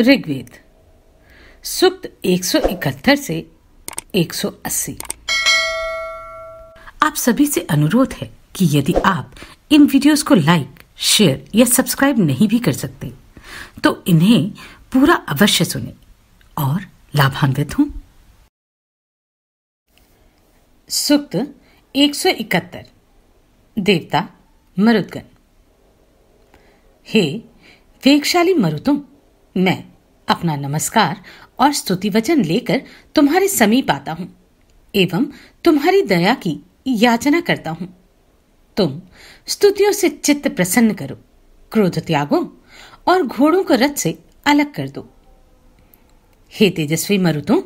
ऋग्वेद सुक्त 171 से 180 आप सभी से अनुरोध है कि यदि आप इन वीडियोस को लाइक शेयर या सब्सक्राइब नहीं भी कर सकते तो इन्हें पूरा अवश्य सुने और लाभान्वित हों सुक्त 171 देवता मरुदगण हे वेगशाली मरुतों मैं अपना नमस्कार और स्तुति वचन लेकर तुम्हारे समीप आता हूं एवं तुम्हारी दया की याचना करता हूं तुम स्तुतियों से चित्त प्रसन्न करो क्रोध त्यागो और घोड़ों को रथ से अलग कर दो हे तेजस्वी मरुतो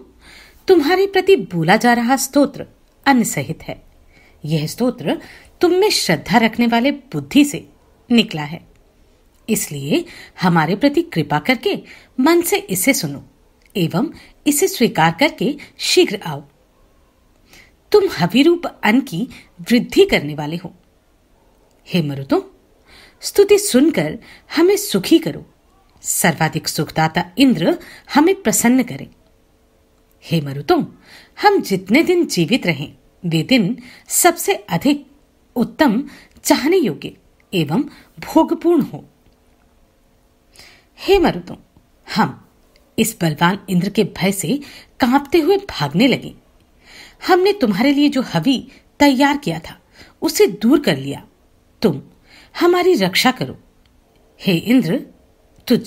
तुम्हारे प्रति बोला जा रहा स्तोत्र अन्य सहित है यह स्तोत्र तुम में श्रद्धा रखने वाले बुद्धि से निकला है इसलिए हमारे प्रति कृपा करके मन से इसे सुनो एवं इसे स्वीकार करके शीघ्र आओ तुम हविरूप अन्न की वृद्धि करने वाले हो हे मरुतो स्तुति सुनकर हमें सुखी करो सर्वाधिक सुखदाता इंद्र हमें प्रसन्न करें हे मरुतो हम जितने दिन जीवित रहें वे दिन सबसे अधिक उत्तम चाहने योग्य एवं भोगपूर्ण हो हे मरुदो हम इस बलवान इंद्र के भय से कांपते हुए भागने लगे हमने तुम्हारे लिए जो हवी तैयार किया था उसे दूर कर लिया तुम हमारी रक्षा करो हे इंद्र तुझ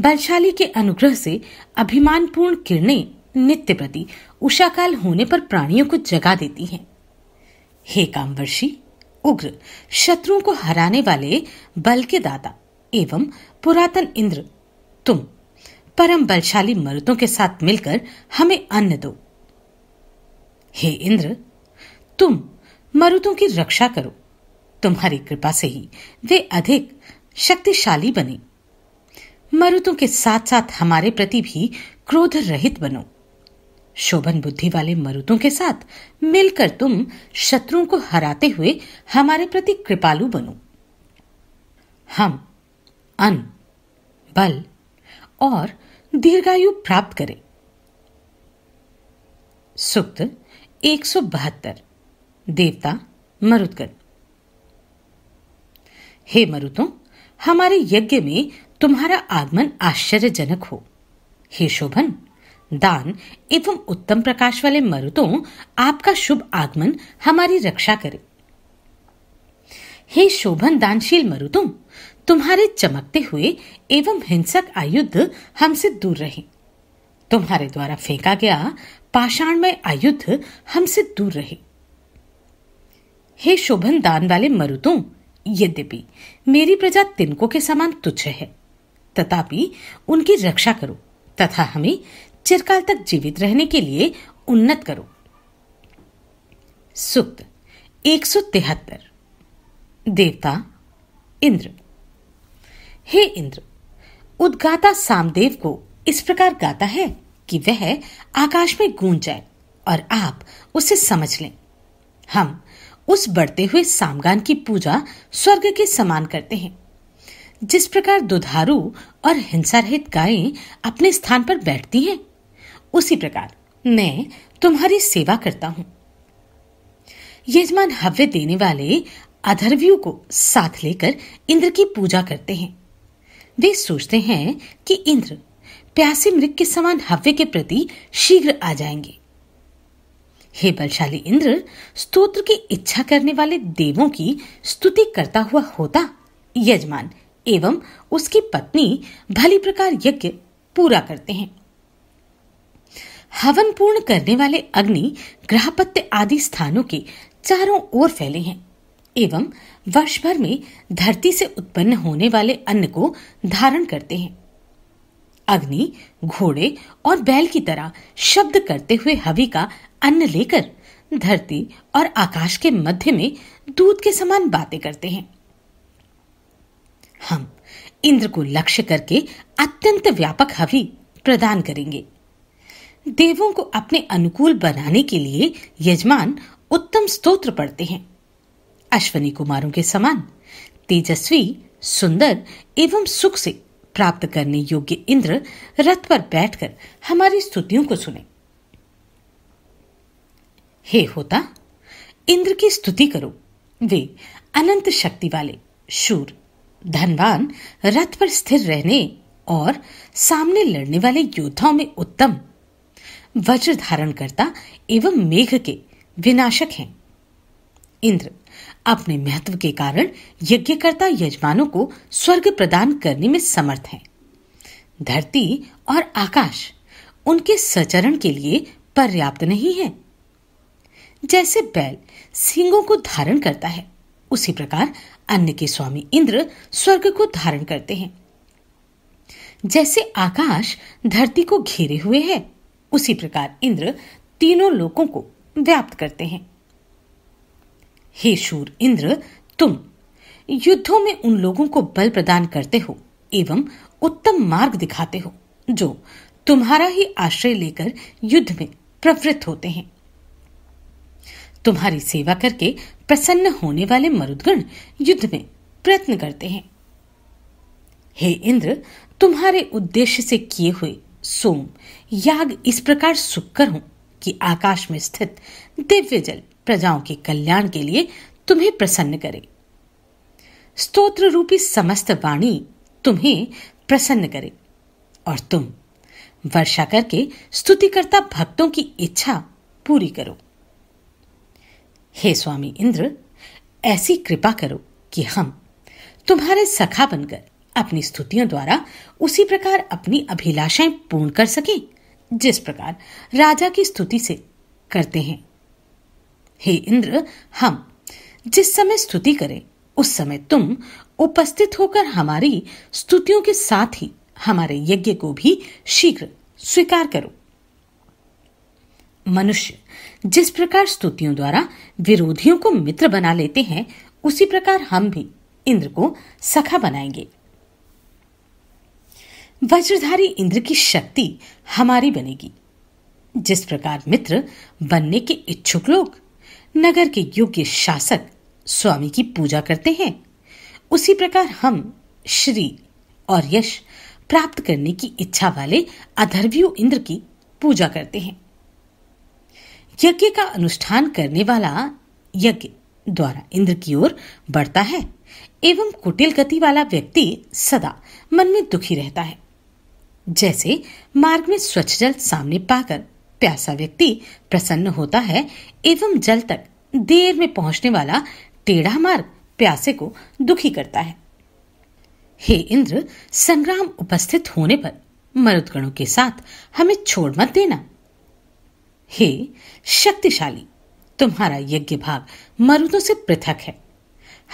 बलशाली के अनुग्रह से अभिमानपूर्ण किरणें नित्य प्रति उषाकाल होने पर प्राणियों को जगा देती हैं हे कामवर्षी उग्र शत्रुओं को हराने वाले बल के दाता एवं पुरातन इंद्र तुम परम बलशाली मरुतों के साथ मिलकर हमें अन्न दो हे इंद्र तुम मरुतों की रक्षा करो तुम्हारी कृपा से ही वे अधिक शक्तिशाली बने मरुतों के साथ साथ हमारे प्रति भी क्रोध रहित बनो शोभन बुद्धि वाले मरुतों के साथ मिलकर तुम शत्रुओं को हराते हुए हमारे प्रति कृपालु बनो हम अन्न बल और दीर्घायु प्राप्त करें सुक्त एक सौ बहत्तर देवता मरुदगण हे मरुतों हमारे यज्ञ में तुम्हारा आगमन आश्चर्यजनक हो हे शोभन दान एवं उत्तम प्रकाश वाले मरुतों आपका शुभ आगमन हमारी रक्षा करे हे शोभन दानशील मरुतों तुम्हारे चमकते हुए एवं हिंसक आयुध हमसे दूर रहे तुम्हारे द्वारा फेंका गया पाषाणमय आयुध हमसे दूर रहे हे शोभन दान वाले मरुतों यद्यपि मेरी प्रजा तिनको के समान तुच्छ है तथापि उनकी रक्षा करो तथा हमें चिरकाल तक जीवित रहने के लिए उन्नत करो सुक्त एक सौ तिहत्तर देवता इंद्र हे इंद्र उद्गाता सामदेव को इस प्रकार गाता है कि वह आकाश में गूंज जाए और आप उसे समझ लें हम उस बढ़ते हुए सामगान की पूजा स्वर्ग के समान करते हैं जिस प्रकार दुधारू और हिंसा रहित गायें अपने स्थान पर बैठती हैं उसी प्रकार मैं तुम्हारी सेवा करता हूं यजमान हव्य देने वाले अधर्व्यू को साथ लेकर इंद्र की पूजा करते हैं वे सोचते हैं कि इंद्र प्यासे मृग के समान हव्य के प्रति शीघ्र आ जाएंगे हे बलशाली इंद्र स्तोत्र की इच्छा करने वाले देवों की स्तुति करता हुआ होता यजमान एवं उसकी पत्नी भली प्रकार यज्ञ पूरा करते हैं हवन पूर्ण करने वाले अग्नि ग्रहपत्य आदि स्थानों के चारों ओर फैले हैं एवं वर्ष भर में धरती से उत्पन्न होने वाले अन्न को धारण करते हैं अग्नि घोड़े और बैल की तरह शब्द करते हुए हवि का अन्न लेकर धरती और आकाश के मध्य में दूध के समान बातें करते हैं हम इंद्र को लक्ष्य करके अत्यंत व्यापक हवि प्रदान करेंगे देवों को अपने अनुकूल बनाने के लिए यजमान उत्तम स्तोत्र पढ़ते हैं अश्वनी कुमारों के समान तेजस्वी सुंदर एवं सुख से प्राप्त करने योग्य इंद्र रथ पर बैठकर हमारी स्तुतियों को सुने हे होता इंद्र की स्तुति करो वे अनंत शक्ति वाले शूर धनवान रथ पर स्थिर रहने और सामने लड़ने वाले योद्धाओं में उत्तम वज्र धारण करता एवं मेघ के विनाशक हैं इंद्र अपने महत्व के कारण यज्ञकर्ता यजमानों को स्वर्ग प्रदान करने में समर्थ हैं धरती और आकाश उनके सचरण के लिए पर्याप्त नहीं है जैसे बैल सिंगों को धारण करता है उसी प्रकार अन्य के स्वामी इंद्र स्वर्ग को धारण करते हैं जैसे आकाश धरती को घेरे हुए है उसी प्रकार इंद्र तीनों लोकों को व्याप्त करते हैं हे शूर इंद्र तुम युद्धों में उन लोगों को बल प्रदान करते हो एवं उत्तम मार्ग दिखाते हो जो तुम्हारा ही आश्रय लेकर युद्ध में प्रवृत्त होते हैं तुम्हारी सेवा करके प्रसन्न होने वाले मरुदगण युद्ध में प्रयत्न करते हैं हे इंद्र तुम्हारे उद्देश्य से किए हुए सोम याग इस प्रकार कर हो कि आकाश में स्थित दिव्य जल प्रजाओं के कल्याण के लिए तुम्हें प्रसन्न करे स्तोत्र रूपी समस्त वाणी तुम्हें प्रसन्न करे और तुम वर्षा करके स्तुतिकर्ता भक्तों की इच्छा पूरी करो हे स्वामी इंद्र ऐसी कृपा करो कि हम तुम्हारे सखा बनकर अपनी स्तुतियों द्वारा उसी प्रकार अपनी अभिलाषाएं पूर्ण कर सकें जिस प्रकार राजा की स्तुति से करते हैं हे इंद्र हम जिस समय स्तुति करें उस समय तुम उपस्थित होकर हमारी स्तुतियों के साथ ही हमारे यज्ञ को भी शीघ्र स्वीकार करो मनुष्य जिस प्रकार स्तुतियों द्वारा विरोधियों को मित्र बना लेते हैं उसी प्रकार हम भी इंद्र को सखा बनाएंगे वज्रधारी इंद्र की शक्ति हमारी बनेगी जिस प्रकार मित्र बनने के इच्छुक लोग नगर के योग्य शासक स्वामी की पूजा करते हैं उसी प्रकार हम श्री और यश प्राप्त करने की इच्छा वाले अधर्व्यू इंद्र की पूजा करते हैं यज्ञ का अनुष्ठान करने वाला यज्ञ द्वारा इंद्र की ओर बढ़ता है एवं कुटिल गति वाला व्यक्ति सदा मन में दुखी रहता है जैसे मार्ग में स्वच्छ जल सामने पाकर प्यासा व्यक्ति प्रसन्न होता है एवं जल तक देर में पहुंचने वाला टेढ़ा मार्ग प्यासे को दुखी करता है हे इंद्र संग्राम उपस्थित होने पर मरुदगणों के साथ हमें छोड़ मत देना हे शक्तिशाली तुम्हारा यज्ञ भाग मरुदों से पृथक है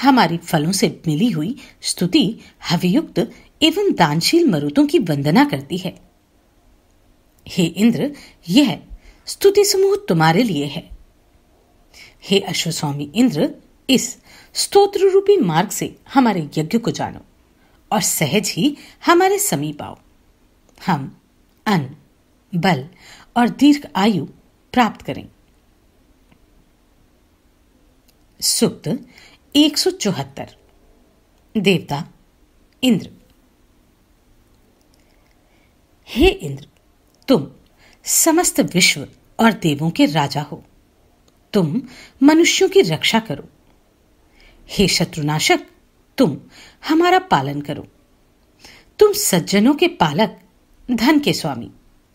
हमारी फलों से मिली हुई स्तुति हवियुक्त एवं दानशील मरुदों की वंदना करती है हे इंद्र यह स्तुति समूह तुम्हारे लिए है हे अश्वस्वामी इंद्र इस स्तोत्र रूपी मार्ग से हमारे यज्ञ को जानो और सहज ही हमारे समीप आओ हम अन्न बल और दीर्घ आयु प्राप्त करें सुक्त एक सौ चौहत्तर देवता इंद्र हे इंद्र तुम समस्त विश्व और देवों के राजा हो तुम मनुष्यों की रक्षा करो हे शत्रुनाशक तुम हमारा पालन करो तुम सज्जनों के पालक धन के स्वामी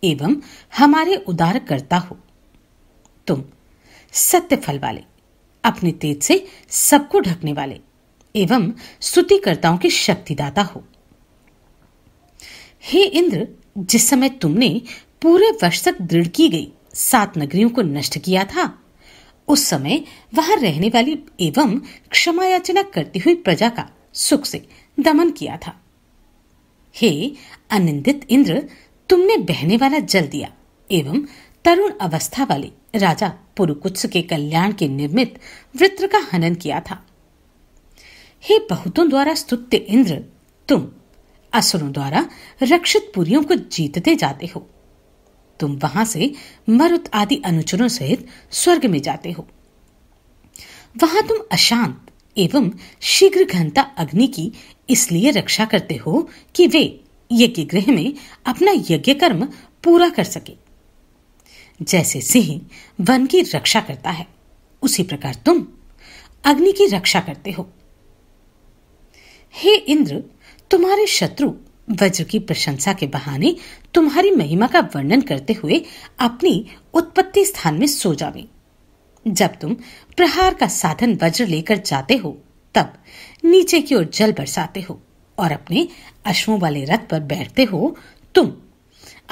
एवं हमारे उदार करता हो तुम सत्य फल वाले अपने तेज से सबको ढकने वाले एवं स्तुतिकर्ताओं के शक्तिदाता हो हे इंद्र जिस समय तुमने पूरे वर्ष तक दृढ़ की गई सात नगरियों को नष्ट किया था उस समय वहां रहने वाली एवं क्षमा याचना करती हुई प्रजा का सुख से दमन किया था हे अनिंदित इंद्र तुमने बहने वाला जल दिया एवं तरुण अवस्था वाले राजा पुरुकुत्स के कल्याण के निर्मित वृत्र का हनन किया था हे बहुतों द्वारा स्तुत्य इंद्र तुम असुरों द्वारा रक्षित पुरियों को जीतते जाते हो तुम वहां से मरुत आदि अनुचरों सहित स्वर्ग में जाते हो वहां तुम अशांत एवं शीघ्र घनता अग्नि की इसलिए रक्षा करते हो कि वे यज्ञ गृह में अपना यज्ञ कर्म पूरा कर सके जैसे सिंह वन की रक्षा करता है उसी प्रकार तुम अग्नि की रक्षा करते हो हे इंद्र तुम्हारे शत्रु वज्र की प्रशंसा के बहाने तुम्हारी महिमा का वर्णन करते हुए अपनी उत्पत्ति स्थान में सो जावे जब तुम प्रहार का साधन वज्र लेकर जाते हो तब नीचे की ओर जल बरसाते हो और अपने अश्वों वाले रथ पर बैठते हो तुम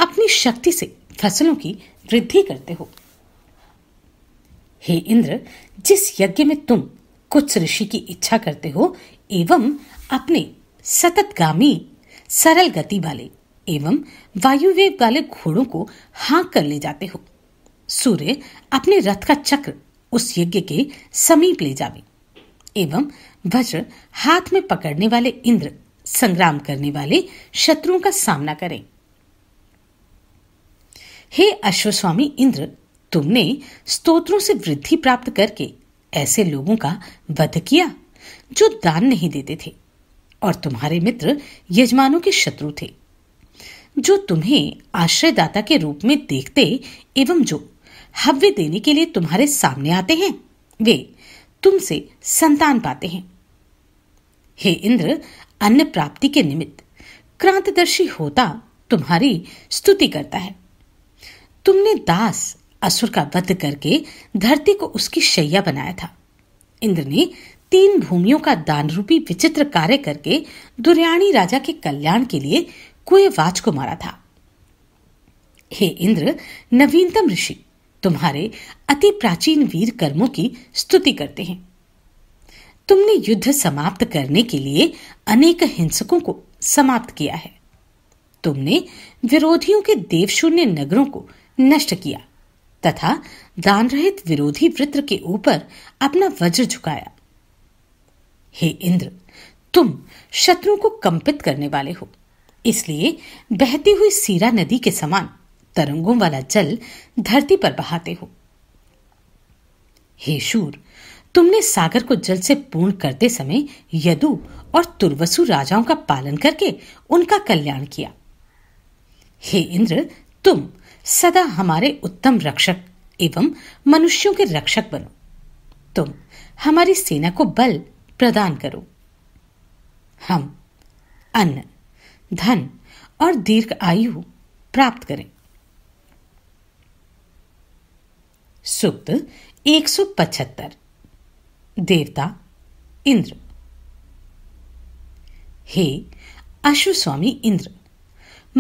अपनी शक्ति से फसलों की वृद्धि करते हो हे इंद्र जिस यज्ञ में तुम कुछ ऋषि की इच्छा करते हो एवं अपने सततगामी सरल गति वाले एवं वायुवेग वाले घोड़ों को हाँक कर ले जाते हो सूर्य अपने रथ का चक्र उस यज्ञ के समीप ले जावे एवं वज्र हाथ में पकड़ने वाले इंद्र संग्राम करने वाले शत्रुओं का सामना करें हे अश्वस्वामी इंद्र तुमने स्तोत्रों से वृद्धि प्राप्त करके ऐसे लोगों का वध किया जो दान नहीं देते थे और तुम्हारे मित्र यजमानों के शत्रु थे जो तुम्हें आश्रयदाता के रूप में देखते एवं जो हव्य देने के लिए तुम्हारे सामने आते हैं वे तुमसे संतान पाते हैं हे इंद्र अन्न प्राप्ति के निमित्त क्रांतदर्शी होता तुम्हारी स्तुति करता है तुमने दास असुर का वध करके धरती को उसकी शैया बनाया था इंद्र ने तीन भूमियों का दान रूपी विचित्र कार्य करके दुर्याणी राजा के कल्याण के लिए कुएवाच को मारा था हे इंद्र नवीनतम ऋषि तुम्हारे अति प्राचीन वीर कर्मों की स्तुति करते हैं तुमने युद्ध समाप्त करने के लिए अनेक हिंसकों को समाप्त किया है तुमने विरोधियों के देवशून्य नगरों को नष्ट किया तथा दान रहित विरोधी वृत्र के ऊपर अपना वज्र झुकाया हे इंद्र तुम शत्रु को कंपित करने वाले हो इसलिए बहती हुई सीरा नदी के समान तरंगों वाला जल धरती पर बहाते हो हे शूर तुमने सागर को जल से पूर्ण करते समय यदु और तुर्वसु राजाओं का पालन करके उनका कल्याण किया हे इंद्र तुम सदा हमारे उत्तम रक्षक एवं मनुष्यों के रक्षक बनो तुम हमारी सेना को बल प्रदान करो हम अन्न धन और दीर्घ आयु प्राप्त करें सुक्त पचहत्तर देवता इंद्र हे अशु स्वामी इंद्र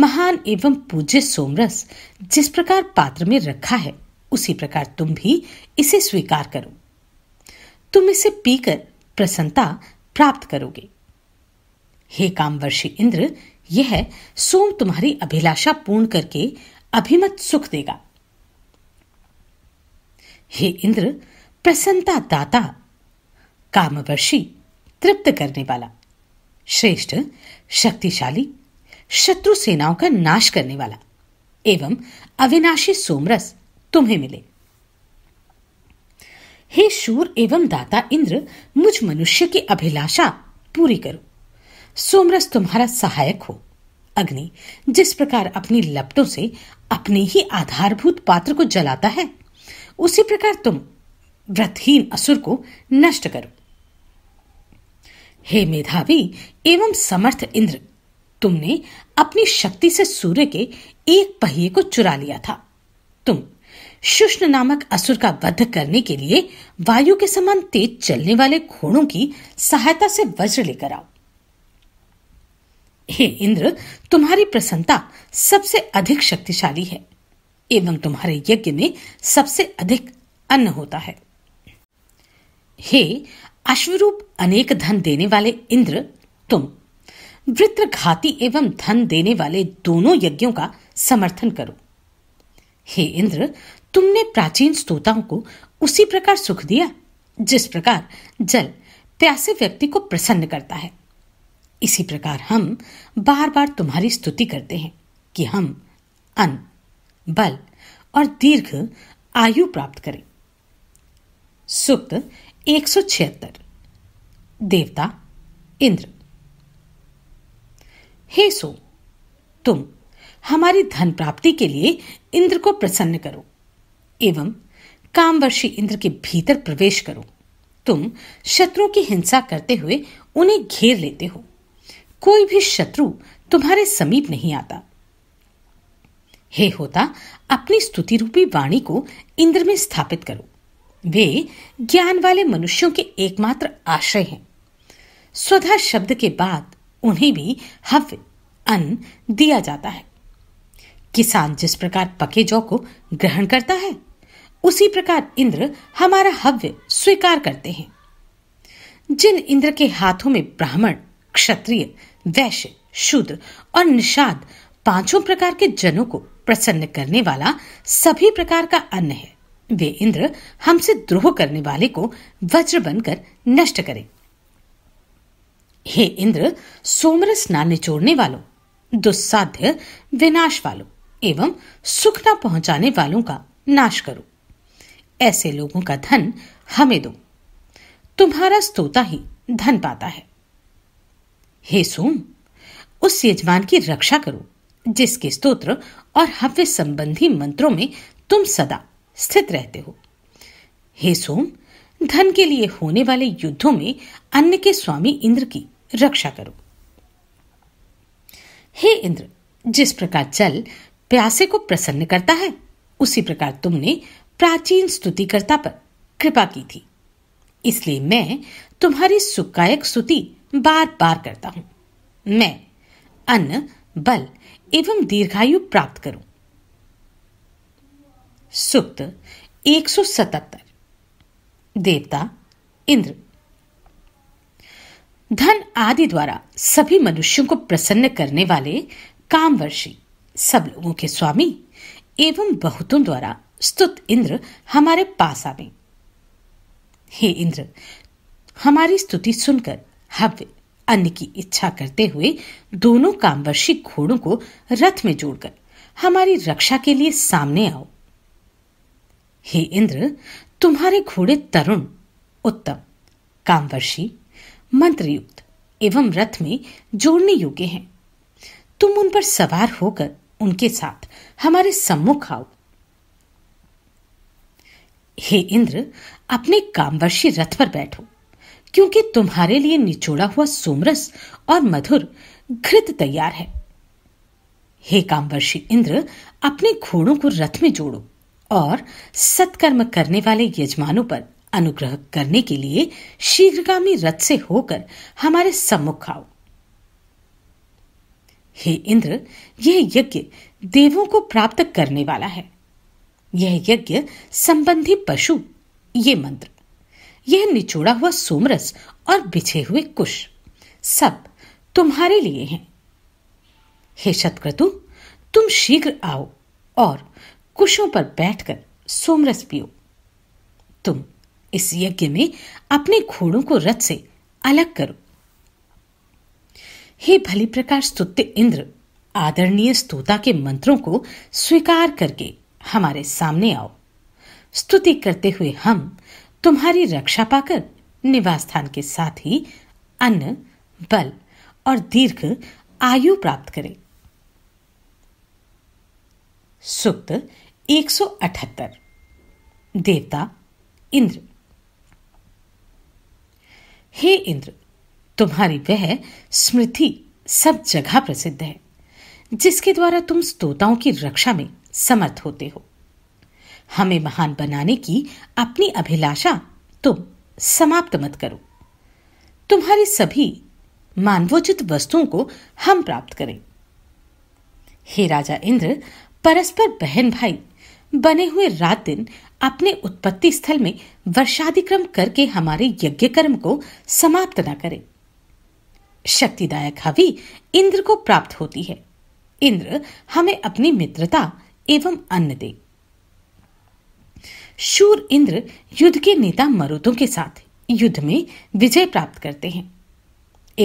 महान एवं पूज्य सोमरस जिस प्रकार पात्र में रखा है उसी प्रकार तुम भी इसे स्वीकार करो तुम इसे पीकर प्रसन्नता प्राप्त करोगे हे कामवर्षी इंद्र यह सोम तुम्हारी अभिलाषा पूर्ण करके अभिमत सुख देगा हे इंद्र प्रसन्नता दाता कामवर्षी तृप्त करने वाला श्रेष्ठ शक्तिशाली शत्रु सेनाओं का नाश करने वाला एवं अविनाशी सोमरस तुम्हें मिले हे शूर एवं दाता इंद्र मुझ मनुष्य की अभिलाषा पूरी करो सोमरस तुम्हारा सहायक हो अग्नि जिस प्रकार अपनी लपटों से अपने ही आधारभूत पात्र को जलाता है उसी प्रकार तुम व्रतहीन असुर को नष्ट करो हे मेधावी एवं समर्थ इंद्र तुमने अपनी शक्ति से सूर्य के एक पहिए को चुरा लिया था तुम शुष्ण नामक असुर का वध करने के लिए वायु के समान तेज चलने वाले घोड़ों की सहायता से वज्र लेकर आओ हे इंद्र तुम्हारी प्रसन्नता सबसे अधिक शक्तिशाली है एवं तुम्हारे यज्ञ में सबसे अधिक अन्न होता है हे अश्वरूप अनेक धन देने वाले इंद्र तुम वृत्र घाती एवं धन देने वाले दोनों यज्ञों का समर्थन करो हे इंद्र तुमने प्राचीन स्तोताओं को उसी प्रकार सुख दिया जिस प्रकार जल प्यासे व्यक्ति को प्रसन्न करता है इसी प्रकार हम बार बार तुम्हारी स्तुति करते हैं कि हम अन्न बल और दीर्घ आयु प्राप्त करें सुक्त एक सौ छिहत्तर देवता इंद्र हे सो तुम हमारी धन प्राप्ति के लिए इंद्र को प्रसन्न करो एवं कामवर्षी इंद्र के भीतर प्रवेश करो तुम शत्रु की हिंसा करते हुए उन्हें घेर लेते हो कोई भी शत्रु तुम्हारे समीप नहीं आता हे होता अपनी स्तुति रूपी वाणी को इंद्र में स्थापित करो वे ज्ञान वाले मनुष्यों के एकमात्र आश्रय हैं स्वधा शब्द के बाद उन्हें भी हव्य अन्न दिया जाता है किसान जिस प्रकार पके जौ को ग्रहण करता है उसी प्रकार इंद्र हमारा हव्य स्वीकार करते हैं जिन इंद्र के हाथों में ब्राह्मण क्षत्रिय वैश्य शूद्र और निषाद पांचों प्रकार के जनों को प्रसन्न करने वाला सभी प्रकार का अन्न है वे इंद्र हमसे द्रोह करने वाले को वज्र बनकर नष्ट करें हे इंद्र सोमरस ना निचोड़ने वालों दुस्साध्य विनाश वालों एवं सुख ना पहुंचाने वालों का नाश करो ऐसे लोगों का धन हमें दो तुम्हारा स्तोता ही धन पाता है हे सोम उस यजमान की रक्षा करो जिसके स्तोत्र और हव्य संबंधी मंत्रों में तुम सदा स्थित रहते हो हे सोम धन के लिए होने वाले युद्धों में अन्य के स्वामी इंद्र की रक्षा करो हे इंद्र जिस प्रकार जल प्यासे को प्रसन्न करता है उसी प्रकार तुमने प्राचीन स्तुतिकर्ता पर कृपा की थी इसलिए मैं तुम्हारी सुखकायक स्तुति बार बार करता हूं मैं अन्न बल एवं दीर्घायु प्राप्त करूं सुक्त 177 देवता इंद्र धन आदि द्वारा सभी मनुष्यों को प्रसन्न करने वाले कामवर्षी सब लोगों के स्वामी एवं बहुतों द्वारा स्तुत इंद्र हमारे पास आवे हे इंद्र हमारी स्तुति सुनकर हव्य अन्न की इच्छा करते हुए दोनों कामवर्षी घोड़ों को रथ में जोड़कर हमारी रक्षा के लिए सामने आओ हे इंद्र तुम्हारे घोड़े तरुण उत्तम कामवर्षी मंत्रयुक्त एवं रथ में जोड़ने योग्य हैं तुम उन पर सवार होकर उनके साथ हमारे सम्मुख आओ हे इंद्र अपने कामवर्षी रथ पर बैठो क्योंकि तुम्हारे लिए निचोड़ा हुआ सोमरस और मधुर घृत तैयार है हे कामवर्षी इंद्र अपने घोड़ों को रथ में जोड़ो और सत्कर्म करने वाले यजमानों पर अनुग्रह करने के लिए शीघ्रगामी रथ से होकर हमारे सम्मुख आओ हे इंद्र यह यज्ञ देवों को प्राप्त करने वाला है यह यज्ञ संबंधी पशु ये मंत्र यह निचोड़ा हुआ सोमरस और बिछे हुए कुश सब तुम्हारे लिए हैं हे शतक्रतु तुम शीघ्र आओ और कुशों पर बैठकर सोमरस पियो तुम इस यज्ञ में अपने घोड़ों को रथ से अलग करो हे भली प्रकार स्तुत्य इंद्र आदरणीय स्तोता के मंत्रों को स्वीकार करके हमारे सामने आओ स्तुति करते हुए हम तुम्हारी रक्षा पाकर निवास स्थान के साथ ही अन्न बल और दीर्घ आयु प्राप्त करें सुक्त 178 देवता इंद्र हे इंद्र तुम्हारी वह स्मृति सब जगह प्रसिद्ध है जिसके द्वारा तुम स्तोताओं की रक्षा में समर्थ होते हो हमें महान बनाने की अपनी अभिलाषा तुम समाप्त मत करो तुम्हारी सभी मानवोचित वस्तुओं को हम प्राप्त करें हे राजा इंद्र परस्पर बहन भाई बने हुए रात दिन अपने उत्पत्ति स्थल में वर्षाधिक्रम करके हमारे यज्ञ कर्म को समाप्त न करें शक्तिदायक हवि इंद्र को प्राप्त होती है इंद्र हमें अपनी मित्रता एवं अन्न दे शूर इंद्र युद्ध के नेता मरुदों के साथ युद्ध में विजय प्राप्त करते हैं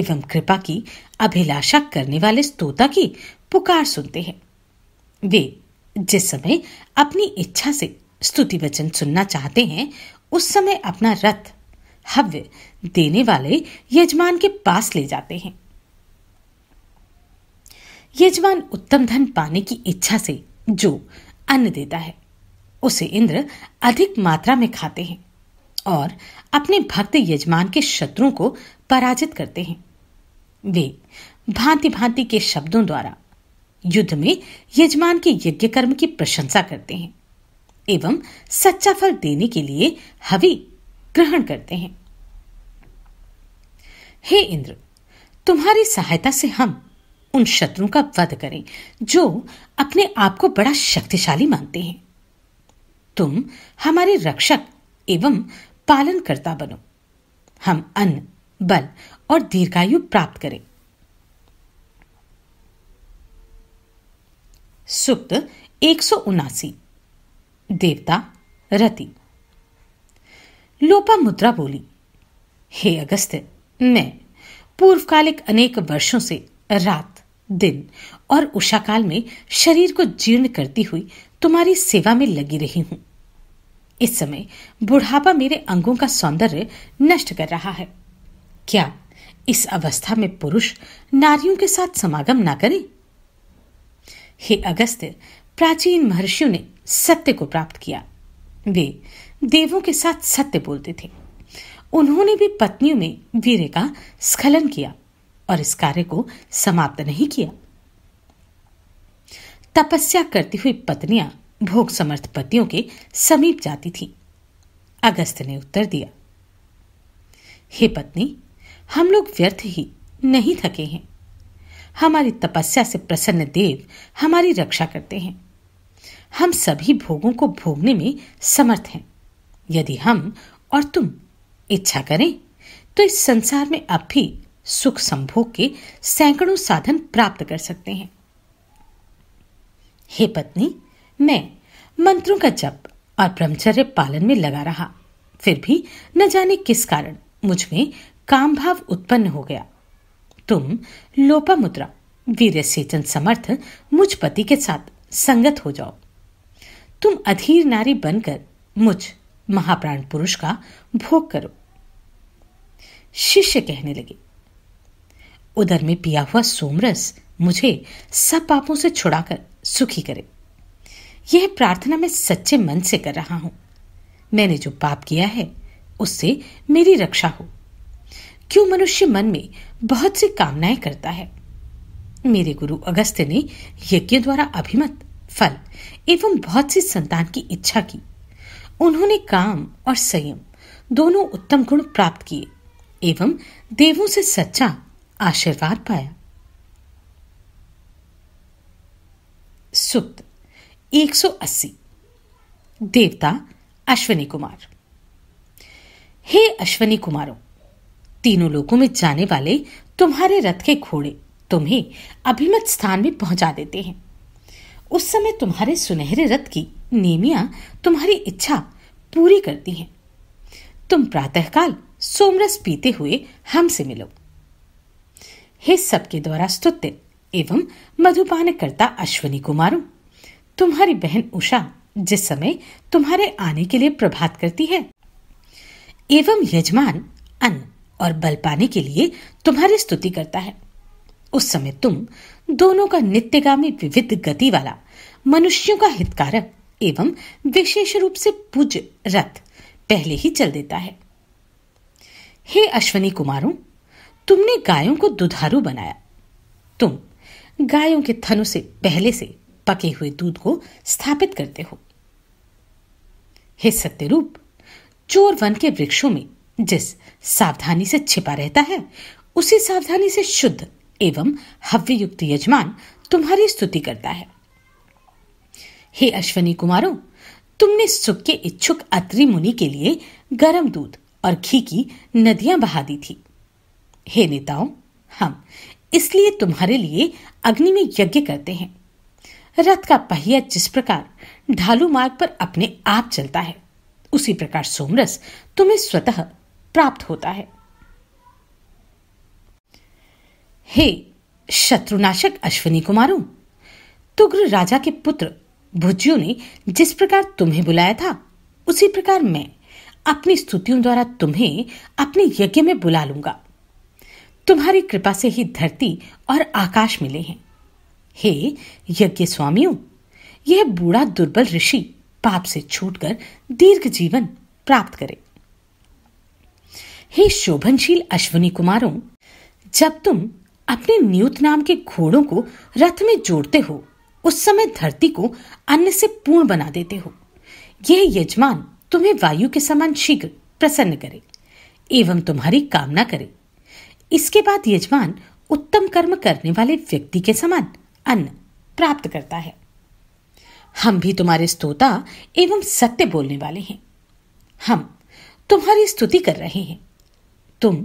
एवं कृपा की अभिलाषा करने वाले स्तोता की पुकार सुनते हैं वे जिस समय अपनी इच्छा से स्तुति वचन सुनना चाहते हैं उस समय अपना रथ हव्य देने वाले यजमान के पास ले जाते हैं यजमान उत्तम धन पाने की इच्छा से जो अन्न देता है उसे इंद्र अधिक मात्रा में खाते हैं और अपने भक्त यजमान के शत्रुओं को पराजित करते हैं वे भांति भांति के शब्दों द्वारा युद्ध में यजमान के यज्ञ कर्म की प्रशंसा करते हैं एवं सच्चा फल देने के लिए हवि ग्रहण करते हैं हे इंद्र तुम्हारी सहायता से हम उन शत्रुओं का वध करें जो अपने आप को बड़ा शक्तिशाली मानते हैं तुम हमारे रक्षक एवं पालनकर्ता बनो हम अन्न बल और दीर्घायु प्राप्त करें सुक्त एक सौ उनासी देवता रति लोपा मुद्रा बोली हे अगस्त मैं पूर्वकालिक अनेक वर्षों से रात दिन और उषाकाल में शरीर को जीर्ण करती हुई तुम्हारी सेवा में लगी रही हूं इस समय बुढ़ापा मेरे अंगों का सौंदर्य नष्ट कर रहा है क्या इस अवस्था में पुरुष नारियों के साथ समागम ना करे हे अगस्त्य प्राचीन महर्षियों ने सत्य को प्राप्त किया वे देवों के साथ सत्य बोलते थे उन्होंने भी पत्नियों में वीर का स्खलन किया और इस कार्य को समाप्त नहीं किया तपस्या करती हुई पत्नियां भोग समर्थ पतियों के समीप जाती थीं। अगस्त ने उत्तर दिया हे पत्नी हम लोग व्यर्थ ही नहीं थके हैं हमारी तपस्या से प्रसन्न देव हमारी रक्षा करते हैं हम सभी भोगों को भोगने में समर्थ हैं यदि हम और तुम इच्छा करें तो इस संसार में अब भी सुख संभोग के सैकड़ों साधन प्राप्त कर सकते हैं हे पत्नी मैं मंत्रों का जप और ब्रह्मचर्य पालन में लगा रहा फिर भी न जाने किस कारण मुझ में काम भाव उत्पन्न हो गया तुम लोपा मुद्रा वीर सेचन समर्थ मुझ पति के साथ संगत हो जाओ तुम अधीर नारी बनकर मुझ महाप्राण पुरुष का भोग करो शिष्य कहने लगे उधर में पिया हुआ सोमरस मुझे सब पापों से छुड़ाकर सुखी करे यह प्रार्थना मैं सच्चे मन से कर रहा हूं मैंने जो पाप किया है उससे मेरी रक्षा हो क्यों मनुष्य मन में बहुत सी कामनाएं करता है मेरे गुरु अगस्त ने यज्ञ द्वारा अभिमत फल एवं बहुत सी संतान की इच्छा की उन्होंने काम और संयम दोनों उत्तम गुण प्राप्त किए एवं देवों से सच्चा आशीर्वाद पाया सुक्त 180 देवता अश्वनी कुमार हे अश्वनी कुमारों तीनों लोगों में जाने वाले तुम्हारे रथ के घोड़े तुम्हें अभिमत स्थान में पहुंचा देते हैं उस समय तुम्हारे सुनहरे रथ की नेमिया तुम्हारी इच्छा पूरी करती हैं तुम प्रातःकाल सोमरस पीते हुए हमसे मिलो हे सबके द्वारा स्तुत्य एवं मधुपान करता अश्वनी कुमारों तुम्हारी बहन उषा जिस समय तुम्हारे आने के लिए प्रभात करती है एवं यजमान अन्न और बल पाने के लिए तुम्हारी स्तुति करता है उस समय तुम दोनों का नित्यगामी विविध गति वाला मनुष्यों का हितकारक एवं विशेष रूप से पूज रथ पहले ही चल देता है हे अश्वनी कुमारों तुमने गायों को दुधारू बनाया तुम गायों के थनों से पहले से पके हुए दूध को स्थापित करते हो हे सत्यरूप चोर वन के वृक्षों में जिस सावधानी से छिपा रहता है उसी सावधानी से शुद्ध एवं हव्य युक्त यजमान तुम्हारी स्तुति करता है हे अश्वनी कुमारों तुमने सुख के इच्छुक अत्रि मुनि के लिए गर्म दूध और घी की नदियां बहा दी थी हे नेताओं हम इसलिए तुम्हारे लिए अग्नि में यज्ञ करते हैं रथ का पहिया जिस प्रकार ढालू मार्ग पर अपने आप चलता है उसी प्रकार सोमरस तुम्हें स्वतः प्राप्त होता है हे शत्रुनाशक अश्विनी कुमारों तुग्र राजा के पुत्र भुजियो ने जिस प्रकार तुम्हें बुलाया था उसी प्रकार मैं अपनी स्तुतियों द्वारा तुम्हें अपने यज्ञ में बुला लूंगा तुम्हारी कृपा से ही धरती और आकाश मिले हैं हे यज्ञ स्वामियों यह बूढ़ा दुर्बल ऋषि पाप से छूटकर दीर्घ जीवन प्राप्त करे हे शोभनशील अश्वनी कुमारों जब तुम अपने न्यूत नाम के घोड़ों को रथ में जोड़ते हो उस समय धरती को अन्न से पूर्ण बना देते हो यह यजमान तुम्हें वायु के समान शीघ्र प्रसन्न करे एवं तुम्हारी कामना करे इसके बाद यजमान उत्तम कर्म करने वाले व्यक्ति के समान अन्न प्राप्त करता है हम भी तुम्हारे स्तोता एवं सत्य बोलने वाले हैं हम तुम्हारी स्तुति कर रहे हैं तुम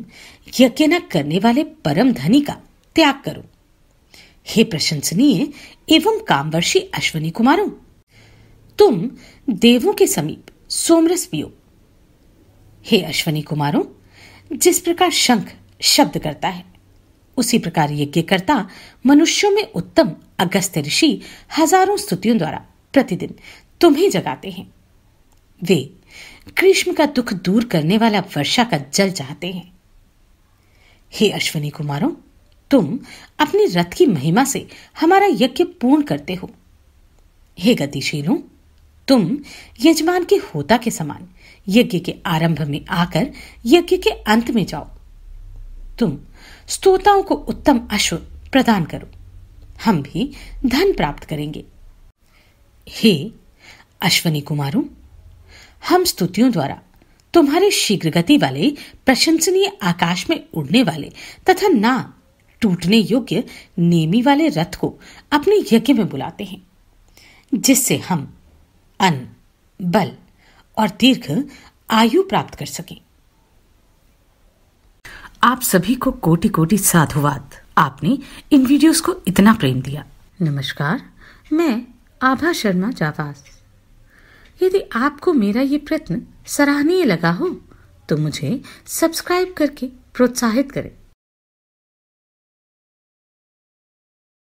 यज्ञ न करने वाले परम धनी का त्याग करो हे प्रशंसनीय एवं कामवर्षी अश्वनी कुमारों तुम देवों के समीप सोमरस पियो हे अश्वनी कुमारों जिस प्रकार शंख शब्द करता है उसी प्रकार यज्ञ करता मनुष्यों में उत्तम अगस्त ऋषि हजारों स्तुतियों द्वारा प्रतिदिन तुम्हें जगाते हैं वे ग्रीष्म का दुख दूर करने वाला वर्षा का जल चाहते हैं हे अश्वनी कुमारों तुम अपनी रथ की महिमा से हमारा यज्ञ पूर्ण करते हो हे गतिशीलों तुम यजमान के होता के समान यज्ञ के आरंभ में आकर यज्ञ के अंत में जाओ तुम स्तोताओं को उत्तम अश्व प्रदान करो हम भी धन प्राप्त करेंगे हे अश्वनी कुमारों हम स्तुतियों द्वारा तुम्हारे शीघ्र गति वाले प्रशंसनीय आकाश में उड़ने वाले तथा ना टूटने योग्य नेमी वाले रथ को अपने यज्ञ में बुलाते हैं जिससे हम अन्न बल और दीर्घ आयु प्राप्त कर सकें आप सभी को कोटि कोटि साधुवाद आपने इन वीडियोस को इतना प्रेम दिया नमस्कार मैं आभा शर्मा जावास यदि आपको मेरा ये प्रयत्न सराहनीय लगा हो तो मुझे सब्सक्राइब करके प्रोत्साहित करें